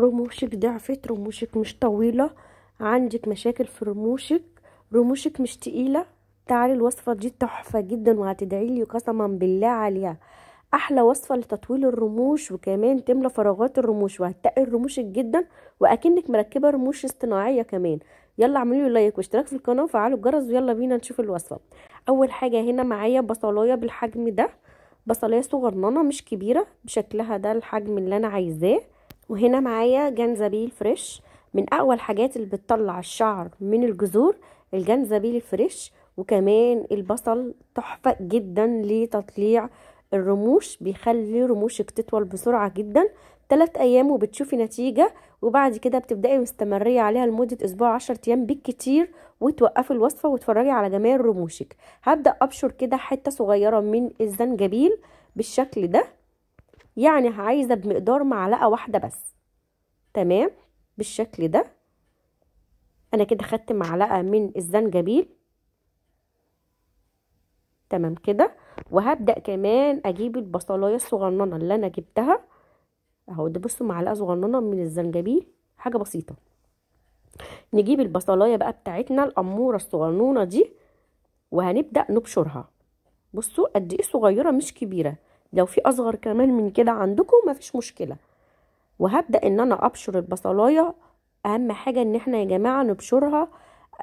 رموشك ضعفت رموشك مش طويلة عندك مشاكل في رموشك رموشك مش تقيلة تعالي الوصفة دي تحفة جدا وهتدعيلي قسما بالله عليها احلى وصفه لتطويل الرموش وكمان تملى فراغات الرموش وهتقي رموشك جدا واكنك مركبه رموش اصطناعيه كمان يلا اعملوا لايك واشتراك في القناه وفعلوا الجرس ويلا بينا نشوف الوصفه اول حاجه هنا معايا بصلايه بالحجم ده بصلايه صغننه مش كبيره بشكلها ده الحجم اللي انا عايزاه وهنا معايا جنزبيل فريش من اقوى الحاجات اللي بتطلع الشعر من الجذور الجنزبيل الفريش وكمان البصل تحفة جدا لتطليع الرموش بيخلي رموشك تطول بسرعة جدا تلات ايام وبتشوفي نتيجة وبعد كده بتبدأي مستمرية عليها لمدة اسبوع عشر ايام بالكتير وتوقفي الوصفة وتفرجي على جمال رموشك هبدأ ابشر كده حتة صغيرة من الزنجبيل بالشكل ده يعني عايزة بمقدار معلقة واحدة بس تمام بالشكل ده انا كده خدت معلقة من الزنجبيل تمام كده وهبدأ كمان اجيب البصلاية الصغننة اللي انا جبتها اهو ده بصوا معلقة صغننة من الزنجبيل حاجة بسيطة نجيب البصلاية بقى بتاعتنا الأمورة الصغنونة دي وهنبدأ نبشرها بصوا قد ايه صغيرة مش كبيرة لو في اصغر كمان من كده عندكم مفيش مشكله وهبدا ان انا ابشر البصلايه اهم حاجه ان احنا يا جماعه نبشرها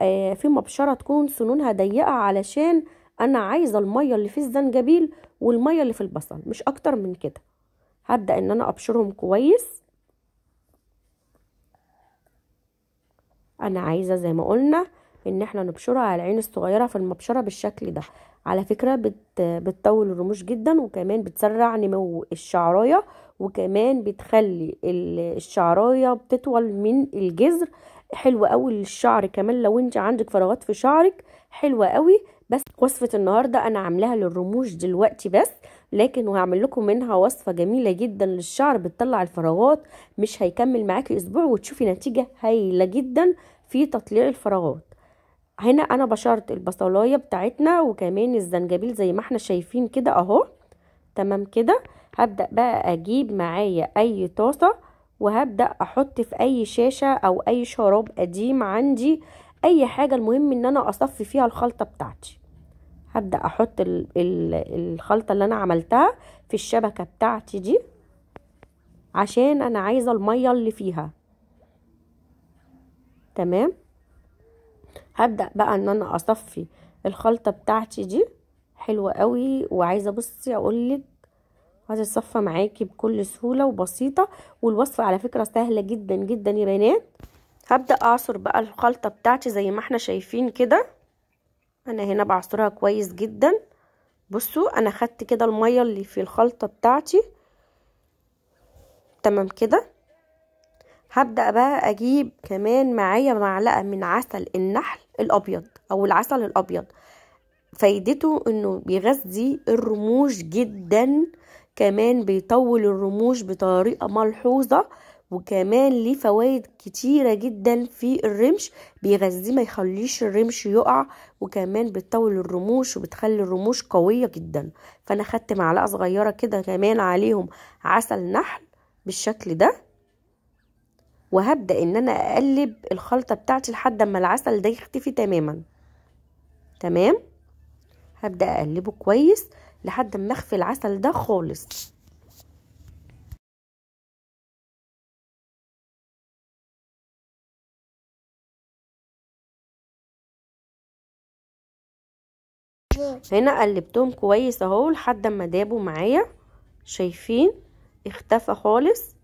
آه، في مبشره تكون سنونها ضيقه علشان انا عايزه الميه اللي في الزنجبيل والميه اللي في البصل مش اكتر من كده هبدا ان انا ابشرهم كويس انا عايزه زي ما قلنا ان احنا نبشرها على العين الصغيره في المبشره بالشكل ده على فكره بت بتطول الرموش جدا وكمان بتسرع نمو الشعرايه وكمان بتخلي الشعرايه بتطول من الجذر حلوه قوي للشعر كمان لو انت عندك فراغات في شعرك حلوه قوي بس وصفه النهارده انا عاملاها للرموش دلوقتي بس لكن وهعمل لكم منها وصفه جميله جدا للشعر بتطلع الفراغات مش هيكمل معاكي اسبوع وتشوفي نتيجه هايله جدا في تطليع الفراغات هنا انا بشرت البصلايه بتاعتنا وكمان الزنجبيل زي ما احنا شايفين كده اهو تمام كده هبدا بقى اجيب معايا اي طاسه وهبدا احط في اي شاشه او اي شراب قديم عندي اي حاجه المهم ان انا اصفي فيها الخلطه بتاعتي هبدا احط ال الـ الخلطه اللي انا عملتها في الشبكه بتاعتي دي عشان انا عايزه الميه اللي فيها تمام هبدأ بقى ان انا اصفي الخلطة بتاعتي دي حلوة قوي وعايزة بصي اقولك هتتصفى معاكي بكل سهولة وبسيطة والوصفة على فكرة سهلة جدا جدا يا بنات هبدأ اعصر بقى الخلطة بتاعتي زي ما احنا شايفين كده انا هنا بعصرها كويس جدا بصوا انا خدت كده المية اللي في الخلطة بتاعتي تمام كده هبدأ بقى اجيب كمان معايا معلقة من عسل النحل الابيض او العسل الابيض فايدته انه بيغذي الرموش جدا كمان بيطول الرموش بطريقة ملحوظة وكمان ليه فوائد كتيرة جدا في الرمش بيغذيه ما يخليش الرمش يقع وكمان بتطول الرموش وبتخلي الرموش قوية جدا فانا خدت معلقة صغيرة كده كمان عليهم عسل نحل بالشكل ده وهبدأ ان انا اقلب الخلطة بتاعتي لحد اما العسل ده يختفي تماما تمام هبدأ اقلبه كويس لحد ما اخفي العسل ده خالص هنا قلبتهم كويس اهو لحد ما دابوا معايا شايفين اختفى خالص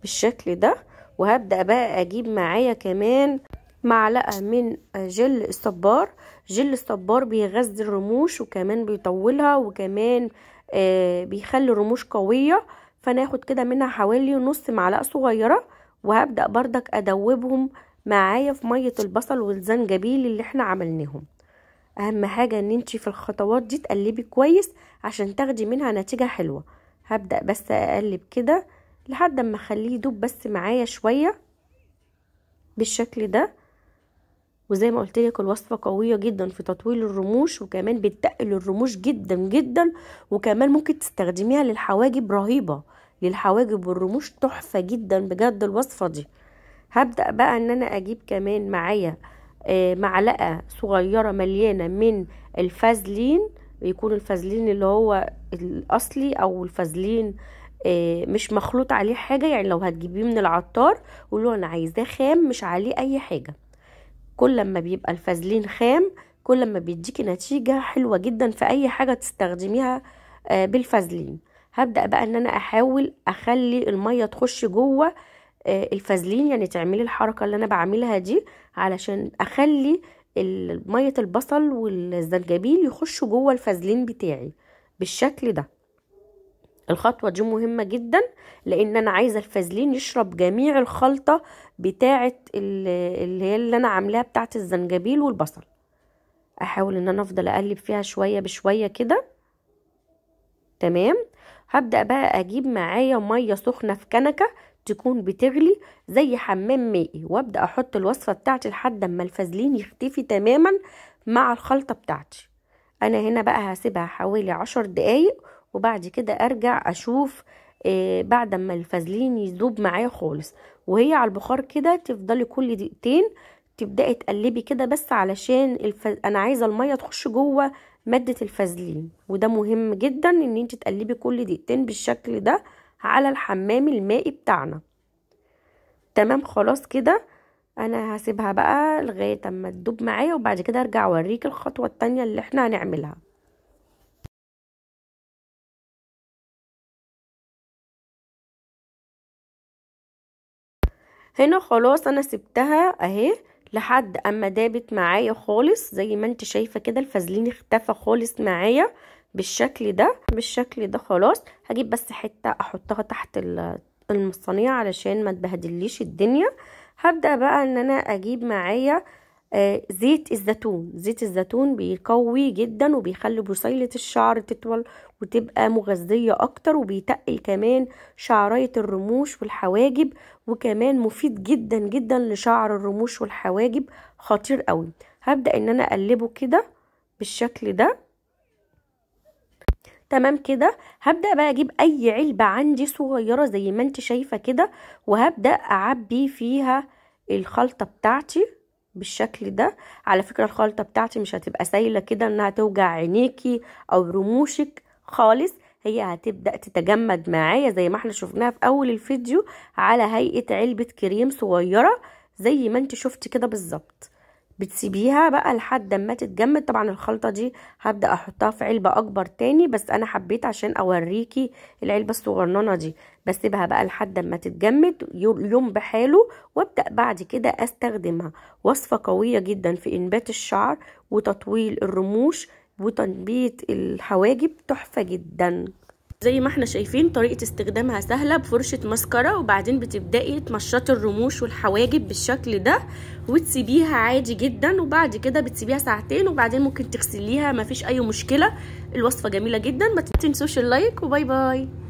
بالشكل ده وهبدأ بقى اجيب معايا كمان معلقة من جل الصبار جل الصبار بيغذي الرموش وكمان بيطولها وكمان آه بيخلي الرموش قوية فناخد كده منها حوالي نص معلقة صغيرة وهبدأ بردك ادوبهم معايا في مية البصل والزنجبيل اللي احنا عملناهم اهم حاجة ان انتي في الخطوات دي تقلبي كويس عشان تاخدي منها نتيجة حلوة هبدأ بس اقلب كده لحد اما اخليه يدوب بس معايا شويه بالشكل ده وزي ما قلت لك الوصفه قويه جدا في تطويل الرموش وكمان بتقل الرموش جدا جدا وكمان ممكن تستخدميها للحواجب رهيبه للحواجب والرموش تحفه جدا بجد الوصفه دي هبدا بقى ان انا اجيب كمان معايا آه، معلقه صغيره مليانه من الفازلين يكون الفازلين اللي هو الاصلي او الفازلين آه، مش مخلوط عليه حاجه يعني لو هتجيبيه من العطار قول له انا عايزاه خام مش عليه اي حاجه كل لما بيبقى الفازلين خام كل ما بيديكي نتيجه حلوه جدا في اي حاجه تستخدميها آه، بالفازلين هبدا بقى ان انا احاول اخلي الميه تخش جوه آه، الفازلين يعني تعملي الحركه اللي انا بعملها دي علشان اخلي ميه البصل والزنجبيل يخشوا جوه الفازلين بتاعي بالشكل ده الخطوة دي مهمة جدا لان انا عايزة الفازلين يشرب جميع الخلطة بتاعة اللي هي اللي انا عاملاها بتاعة الزنجبيل والبصل احاول ان انا افضل اقلب فيها شوية بشوية كده تمام هبدأ بقى اجيب معايا مية سخنة في كنكة تكون بتغلي زي حمام مائي وابدا احط الوصفه بتاعتي لحد اما الفازلين يختفي تماما مع الخلطه بتاعتي انا هنا بقى هسيبها حوالي عشر دقايق وبعد كده ارجع اشوف آه، بعد ما الفازلين يذوب معايا خالص وهي على البخار كده تفضلي كل دقيقتين تبداي تقلبي كده بس علشان الف... انا عايزه الميه تخش جوه ماده الفازلين وده مهم جدا ان انت تقلبي كل دقيقتين بالشكل ده على الحمام المائي بتاعنا تمام خلاص كده انا هسيبها بقى لغايه اما تدوب معايا وبعد كده ارجع اوريك الخطوه التانية اللي احنا هنعملها هنا خلاص انا سبتها اهي لحد اما دابت معايا خالص زي ما انت شايفه كده الفازلين اختفى خالص معايا بالشكل ده بالشكل ده خلاص هجيب بس حته احطها تحت المصانية علشان ما تبهدليش الدنيا هبدا بقى ان انا اجيب معايا آه، زيت الزيتون زيت الزيتون بيقوي جدا وبيخلي بصيلة الشعر تطول وتبقى مغذية اكتر وبيتقل كمان شعرية الرموش والحواجب وكمان مفيد جدا جدا لشعر الرموش والحواجب خطير قوي هبدأ ان انا اقلبه كده بالشكل ده تمام كده هبدأ بقى اجيب اي علبة عندي صغيرة زي ما انت شايفة كده وهبدأ اعبي فيها الخلطة بتاعتي بالشكل ده على فكرة الخلطة بتاعتي مش هتبقى سايلة كده انها توجع عينيكي او رموشك خالص هي هتبدأ تتجمد معايا زي ما احنا شفناها في اول الفيديو على هيئة علبة كريم صغيرة زي ما انت شفت كده بالظبط بتسيبيها بقى لحد ما تتجمد طبعا الخلطة دي هبدأ احطها في علبة اكبر تاني بس انا حبيت عشان اوريكي العلبة الصغننة دي بسيبها بقى لحد ما تتجمد يوم بحاله وابدأ بعد كده استخدمها وصفة قوية جدا في انبات الشعر وتطويل الرموش وتنبيت الحواجب تحفة جداً زي ما احنا شايفين طريقة استخدامها سهلة بفرشة ماسكارا وبعدين بتبدأي تمشطي الرموش والحواجب بالشكل ده وتسيبيها عادي جدا وبعد كده بتسيبيها ساعتين وبعدين ممكن تغسليها مفيش اي مشكلة الوصفة جميلة جدا ما تنسوش اللايك وباي باي